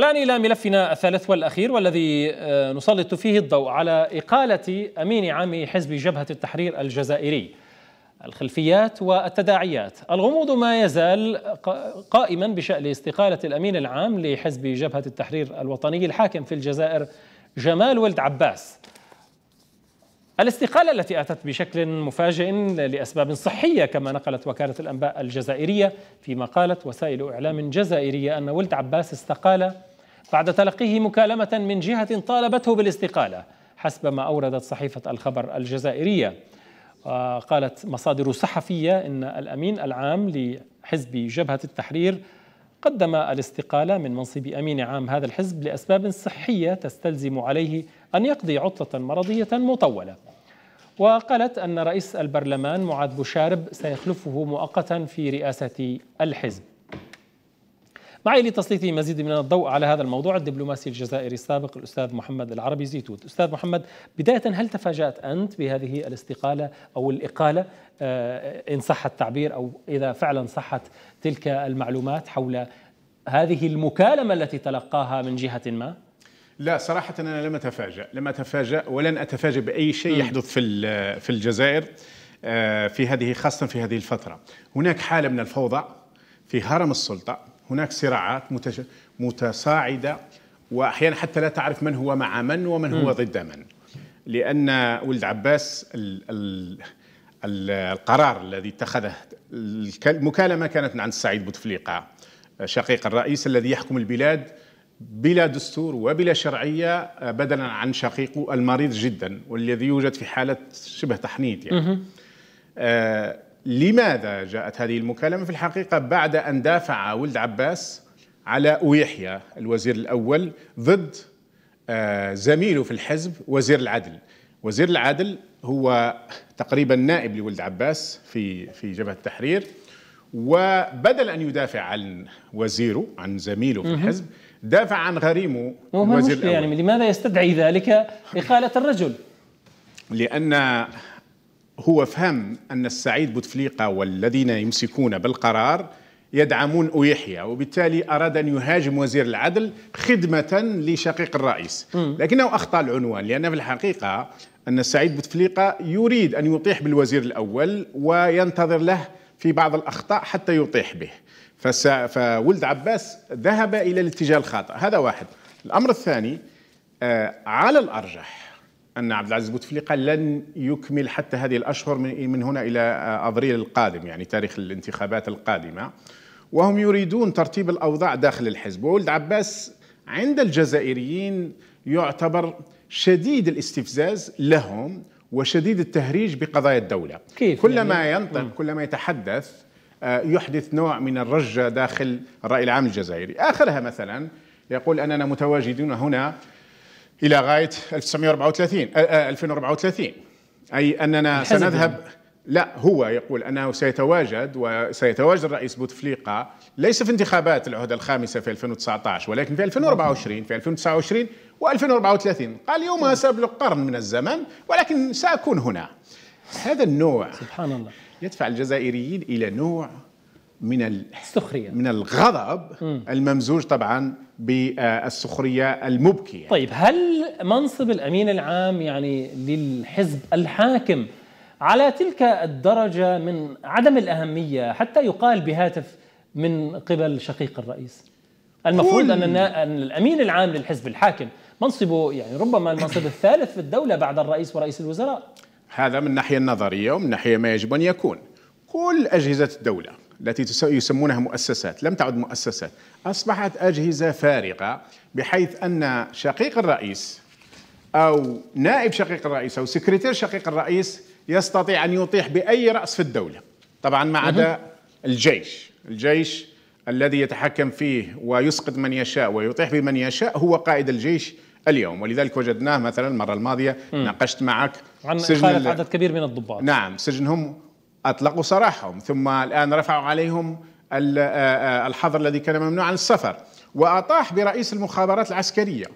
الآن إلى ملفنا الثالث والأخير والذي آه، نسلط فيه الضوء على إقالة أمين عام حزب جبهة التحرير الجزائري الخلفيات والتداعيات الغموض ما يزال قائما بشأن استقالة الأمين العام لحزب جبهة التحرير الوطني الحاكم في الجزائر جمال ولد عباس الاستقالة التي أتت بشكل مفاجئ لأسباب صحية كما نقلت وكالة الأنباء الجزائرية فيما قالت وسائل إعلام جزائرية أن ولد عباس استقال بعد تلقيه مكالمة من جهة طالبته بالاستقالة حسب ما أوردت صحيفة الخبر الجزائرية قالت مصادر صحفية إن الأمين العام لحزب جبهة التحرير قدم الاستقالة من منصب أمين عام هذا الحزب لأسباب صحية تستلزم عليه أن يقضي عطلة مرضية مطولة وقالت أن رئيس البرلمان معاذ بوشارب سيخلفه مؤقتا في رئاسة الحزب معي لتسليط مزيد من الضوء على هذا الموضوع الدبلوماسي الجزائري السابق الأستاذ محمد العربي زيتوت أستاذ محمد بداية هل تفاجأت أنت بهذه الاستقالة أو الإقالة آه، إن صح التعبير أو إذا فعلا صحت تلك المعلومات حول هذه المكالمة التي تلقاها من جهة ما؟ لا صراحة أنا لم أتفاجأ لم أتفاجأ ولن أتفاجأ بأي شيء يحدث في في الجزائر آه، في هذه خاصة في هذه الفترة هناك حالة من الفوضى في هرم السلطة هناك صراعات متصاعده واحيانا حتى لا تعرف من هو مع من ومن هو ضد من لان ولد عباس ال ال القرار الذي اتخذه المكالمه كانت عند سعيد بوتفليقه شقيق الرئيس الذي يحكم البلاد بلا دستور وبلا شرعيه بدلا عن شقيقه المريض جدا والذي يوجد في حاله شبه تحنيط يعني لماذا جاءت هذه المكالمة في الحقيقة بعد أن دافع ولد عباس على يحيى الوزير الأول ضد آه، زميله في الحزب وزير العدل وزير العدل هو تقريبا نائب لولد عباس في في جبهة التحرير وبدل أن يدافع عن وزيره عن زميله في الحزب دافع عن غريمه وزير يعني لماذا يستدعي ذلك إقالة الرجل؟ لأن هو فهم أن السعيد بوتفليقة والذين يمسكون بالقرار يدعمون ويحيى وبالتالي أراد أن يهاجم وزير العدل خدمة لشقيق الرئيس لكنه أخطأ العنوان لأن في الحقيقة أن السعيد بوتفليقة يريد أن يطيح بالوزير الأول وينتظر له في بعض الأخطاء حتى يطيح به فس... فولد عباس ذهب إلى الاتجاه الخاطئ هذا واحد الأمر الثاني آه على الأرجح أن عبد العزيز بوتفليقة لن يكمل حتى هذه الأشهر من هنا إلى أبريل آه، القادم يعني تاريخ الانتخابات القادمة وهم يريدون ترتيب الأوضاع داخل الحزب وولد عباس عند الجزائريين يعتبر شديد الاستفزاز لهم وشديد التهريج بقضايا الدولة كيف كلما يعني؟ ينطق كلما يتحدث آه، يحدث نوع من الرجة داخل الرأي العام الجزائري آخرها مثلا يقول أننا متواجدون هنا الى غايه 1934 2034 آه، آه، اي اننا سنذهب لا هو يقول انه سيتواجد وسيتواجد الرئيس بوتفليقه ليس في انتخابات العهده الخامسه في 2019 ولكن في 2024 في 2029 و2034 قال يومها سابلغ قرن من الزمن ولكن ساكون هنا هذا النوع سبحان الله يدفع الجزائريين الى نوع من السخرية من الغضب م. الممزوج طبعا بالسخرية المبكية يعني. طيب هل منصب الأمين العام يعني للحزب الحاكم على تلك الدرجة من عدم الأهمية حتى يقال بهاتف من قبل شقيق الرئيس المفروض أن, أن الأمين العام للحزب الحاكم منصبه يعني ربما المنصب الثالث في الدولة بعد الرئيس ورئيس الوزراء هذا من الناحية النظرية ومن ناحية ما يجب أن يكون كل أجهزة الدولة التي يسمونها مؤسسات لم تعد مؤسسات أصبحت أجهزة فارغة بحيث أن شقيق الرئيس أو نائب شقيق الرئيس أو سكرتير شقيق الرئيس يستطيع أن يطيح بأي رأس في الدولة طبعا ما عدا الجيش الجيش الذي يتحكم فيه ويسقط من يشاء ويطيح بمن يشاء هو قائد الجيش اليوم ولذلك وجدناه مثلا المرة الماضية م. ناقشت معك عن سجن عدد كبير من الضباط نعم سجنهم أطلقوا سراحهم ثم الآن رفعوا عليهم الحظر الذي كان ممنوع عن السفر وأطاح برئيس المخابرات العسكرية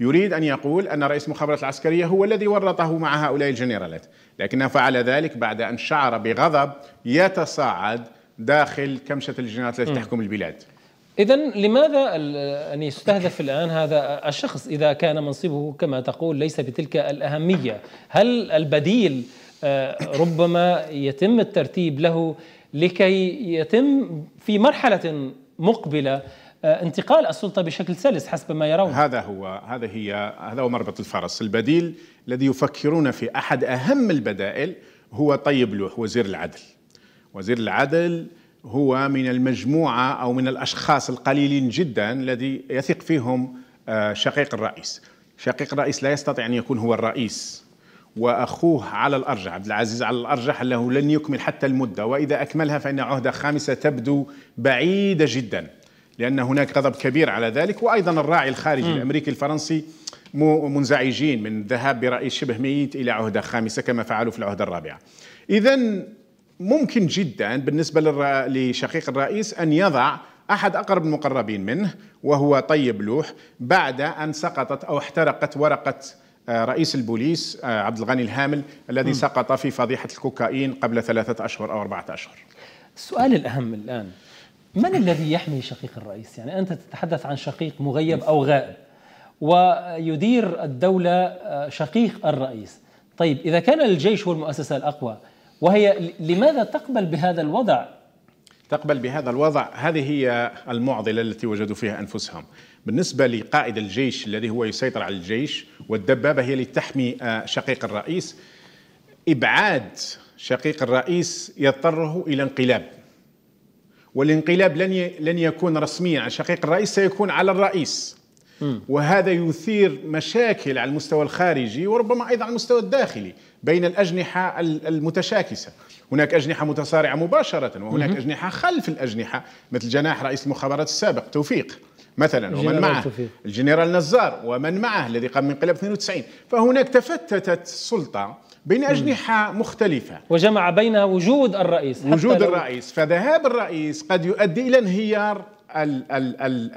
يريد أن يقول أن رئيس المخابرات العسكرية هو الذي ورطه مع هؤلاء الجنرالات لكنه فعل ذلك بعد أن شعر بغضب يتصاعد داخل كمشة الجنرالات التي تحكم البلاد إذا لماذا أن يستهدف الآن هذا الشخص إذا كان منصبه كما تقول ليس بتلك الأهمية هل البديل ربما يتم الترتيب له لكي يتم في مرحله مقبله آه، انتقال السلطه بشكل سلس حسب ما يرون هذا هو هذا هي هذا هو مربط الفرس البديل الذي يفكرون في احد اهم البدائل هو طيب لوح وزير العدل وزير العدل هو من المجموعه او من الاشخاص القليلين جدا الذي يثق فيهم آه، شقيق الرئيس شقيق الرئيس لا يستطيع ان يكون هو الرئيس وأخوه على الأرجح عبد العزيز على الأرجح أنه لن يكمل حتى المدة وإذا أكملها فإن عهدة خامسة تبدو بعيدة جدا لأن هناك غضب كبير على ذلك وأيضا الراعي الخارجي م. الأمريكي الفرنسي منزعجين من الذهاب برأي شبه ميت إلى عهدة خامسة كما فعلوا في العهدة الرابعة إذا ممكن جدا بالنسبة لشقيق الرئيس أن يضع أحد أقرب المقربين منه وهو طيب لوح بعد أن سقطت أو احترقت ورقة آه، رئيس البوليس آه، عبد الغني الهامل الذي م. سقط في فضيحة الكوكايين قبل ثلاثة أشهر أو أربعة أشهر السؤال الأهم الآن من الذي يحمي شقيق الرئيس؟ يعني أنت تتحدث عن شقيق مغيب أو غائب ويدير الدولة آه، شقيق الرئيس طيب إذا كان الجيش هو المؤسسة الأقوى وهي لماذا تقبل بهذا الوضع تقبل بهذا الوضع هذه هي المعضلة التي وجدوا فيها أنفسهم بالنسبة لقائد الجيش الذي هو يسيطر على الجيش والدبابة هي لتحمي آه، شقيق الرئيس إبعاد شقيق الرئيس يضطره إلى انقلاب والانقلاب لن لن يكون رسميا على شقيق الرئيس سيكون على الرئيس وهذا يثير مشاكل على المستوى الخارجي وربما أيضا على المستوى الداخلي بين الأجنحة المتشاكسة هناك أجنحة متصارعة مباشرة وهناك مم. أجنحة خلف الأجنحة مثل جناح رئيس المخابرات السابق توفيق مثلا ومن معه توفيق. الجنرال نزار ومن معه الذي قام بانقلاب 92 فهناك تفتتت السلطة بين أجنحة مختلفة وجمع بينها وجود الرئيس وجود الرئيس فذهاب الرئيس قد يؤدي إلى انهيار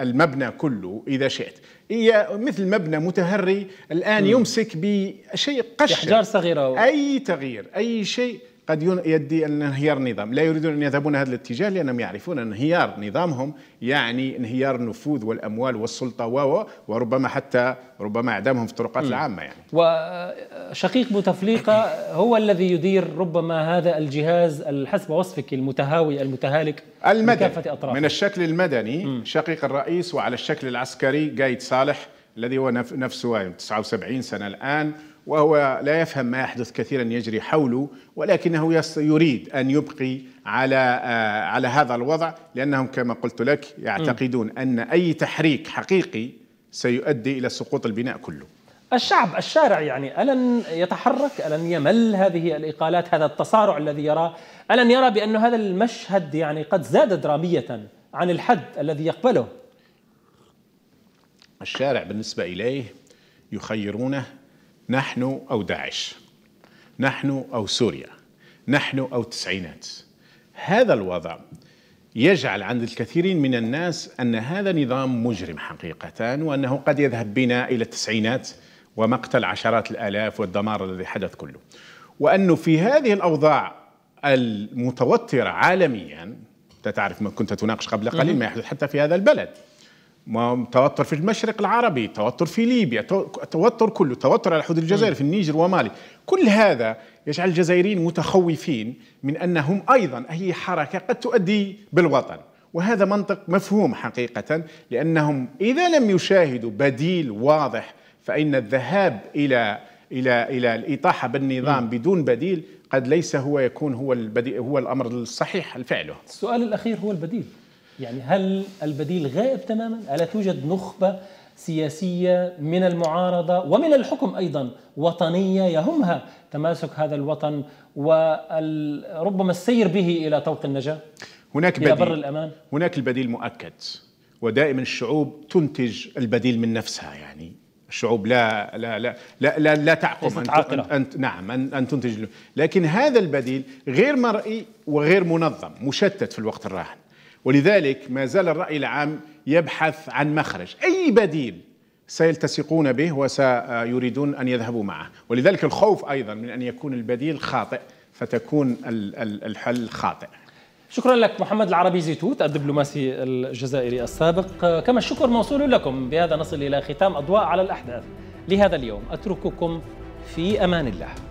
المبنى كله إذا شئت هي مثل مبنى متهري الآن يمسك بشيء قش أحجار صغيرة أي تغيير أي شيء قد يدي ان انهيار النظام لا يريدون ان يذهبون هذا الاتجاه لانهم يعرفون ان انهيار نظامهم يعني انهيار النفوذ والاموال والسلطه و وربما حتى ربما اعدامهم في الطرقات م. العامه يعني وشقيق بوتفليقه هو الذي يدير ربما هذا الجهاز حسب وصفك المتهاوي المتهالك المدني من, من الشكل المدني م. شقيق الرئيس وعلى الشكل العسكري قايد صالح الذي هو نفسه 79 سنة الآن وهو لا يفهم ما يحدث كثيرا يجري حوله ولكنه يريد أن يبقي على آه، على هذا الوضع لأنهم كما قلت لك يعتقدون أن أي تحريك حقيقي سيؤدي إلى سقوط البناء كله الشعب الشارع يعني ألن يتحرك ألن يمل هذه الإقالات هذا التصارع الذي يراه ألن يرى بأن هذا المشهد يعني قد زاد درامية عن الحد الذي يقبله الشارع بالنسبة إليه يخيرونه نحن أو داعش نحن أو سوريا نحن أو التسعينات هذا الوضع يجعل عند الكثيرين من الناس أن هذا نظام مجرم حقيقة وأنه قد يذهب بنا إلى التسعينات ومقتل عشرات الآلاف والدمار الذي حدث كله وأنه في هذه الأوضاع المتوترة عالميا أنت تعرف ما كنت تناقش قبل قليل ما يحدث حتى في هذا البلد توتر في المشرق العربي توتر في ليبيا توتر كله توتر على حدود الجزائر في النيجر ومالي كل هذا يجعل الجزائريين متخوفين من أنهم أيضا أي حركة قد تؤدي بالوطن وهذا منطق مفهوم حقيقة لأنهم إذا لم يشاهدوا بديل واضح فإن الذهاب إلى إلى إلى الإطاحة بالنظام م. بدون بديل قد ليس هو يكون هو البديل هو الأمر الصحيح الفعله السؤال الأخير هو البديل يعني هل البديل غائب تماما؟ ألا توجد نخبة سياسية من المعارضة ومن الحكم أيضا وطنية يهمها تماسك هذا الوطن وربما السير به إلى طوق النجاة هناك إلى بديل بر الأمان هناك البديل مؤكد ودائما الشعوب تنتج البديل من نفسها يعني الشعوب لا لا لا لا لا, لا تعقم أن, أن نعم أن, أن تنتج لكن هذا البديل غير مرئي وغير منظم مشتت في الوقت الراهن ولذلك ما زال الرأي العام يبحث عن مخرج أي بديل سيلتصقون به وسيريدون أن يذهبوا معه ولذلك الخوف أيضا من أن يكون البديل خاطئ فتكون الحل خاطئ شكرا لك محمد العربي زيتوت الدبلوماسي الجزائري السابق كما الشكر موصول لكم بهذا نصل إلى ختام أضواء على الأحداث لهذا اليوم أترككم في أمان الله